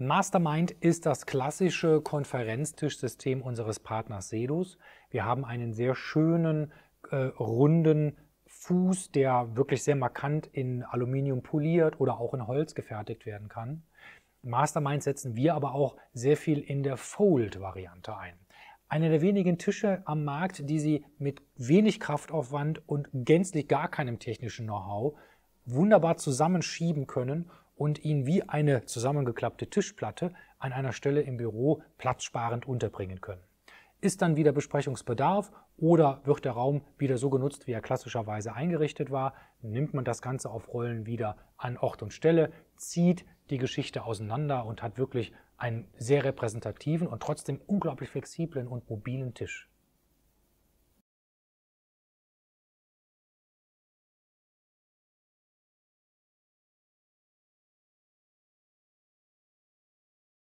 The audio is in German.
Mastermind ist das klassische Konferenztischsystem unseres Partners Sedus. Wir haben einen sehr schönen, äh, runden Fuß, der wirklich sehr markant in Aluminium poliert oder auch in Holz gefertigt werden kann. Mastermind setzen wir aber auch sehr viel in der Fold-Variante ein. Eine der wenigen Tische am Markt, die Sie mit wenig Kraftaufwand und gänzlich gar keinem technischen Know-how wunderbar zusammenschieben können und ihn wie eine zusammengeklappte Tischplatte an einer Stelle im Büro platzsparend unterbringen können. Ist dann wieder Besprechungsbedarf oder wird der Raum wieder so genutzt, wie er klassischerweise eingerichtet war, nimmt man das Ganze auf Rollen wieder an Ort und Stelle, zieht die Geschichte auseinander und hat wirklich einen sehr repräsentativen und trotzdem unglaublich flexiblen und mobilen Tisch.